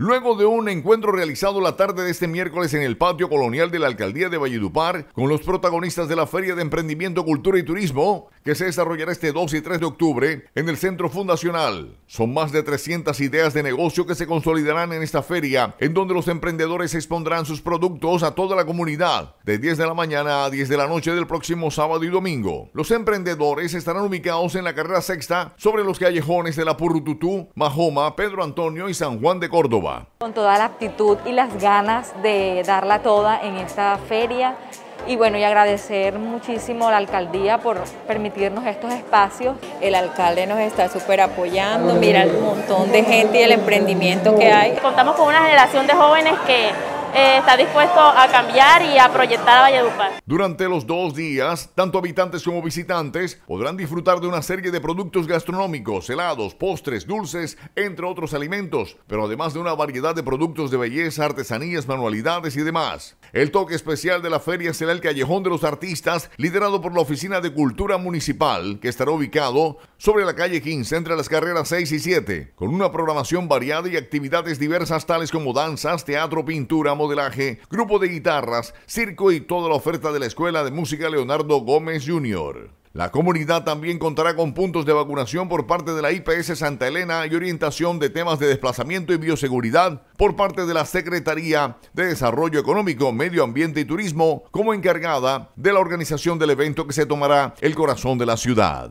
Luego de un encuentro realizado la tarde de este miércoles en el patio colonial de la alcaldía de Valledupar con los protagonistas de la Feria de Emprendimiento, Cultura y Turismo, que se desarrollará este 2 y 3 de octubre en el Centro Fundacional. Son más de 300 ideas de negocio que se consolidarán en esta feria, en donde los emprendedores expondrán sus productos a toda la comunidad, de 10 de la mañana a 10 de la noche del próximo sábado y domingo. Los emprendedores estarán ubicados en la carrera sexta sobre los callejones de la Purrututú, Mahoma, Pedro Antonio y San Juan de Córdoba. Con toda la actitud y las ganas de darla toda en esta feria y bueno, y agradecer muchísimo a la alcaldía por permitirnos estos espacios. El alcalde nos está súper apoyando, mira el montón de gente y el emprendimiento que hay. Contamos con una generación de jóvenes que eh, está dispuesto a cambiar y a proyectar Valledupar. Durante los dos días, tanto habitantes como visitantes podrán disfrutar de una serie de productos gastronómicos, helados, postres, dulces, entre otros alimentos, pero además de una variedad de productos de belleza, artesanías, manualidades y demás. El toque especial de la feria será el Callejón de los Artistas, liderado por la Oficina de Cultura Municipal, que estará ubicado sobre la calle 15 entre las carreras 6 y 7, con una programación variada y actividades diversas tales como danzas, teatro, pintura, modelaje, grupo de guitarras, circo y toda la oferta de la Escuela de Música Leonardo Gómez Jr. La comunidad también contará con puntos de vacunación por parte de la IPS Santa Elena y orientación de temas de desplazamiento y bioseguridad por parte de la Secretaría de Desarrollo Económico, Medio Ambiente y Turismo como encargada de la organización del evento que se tomará el corazón de la ciudad.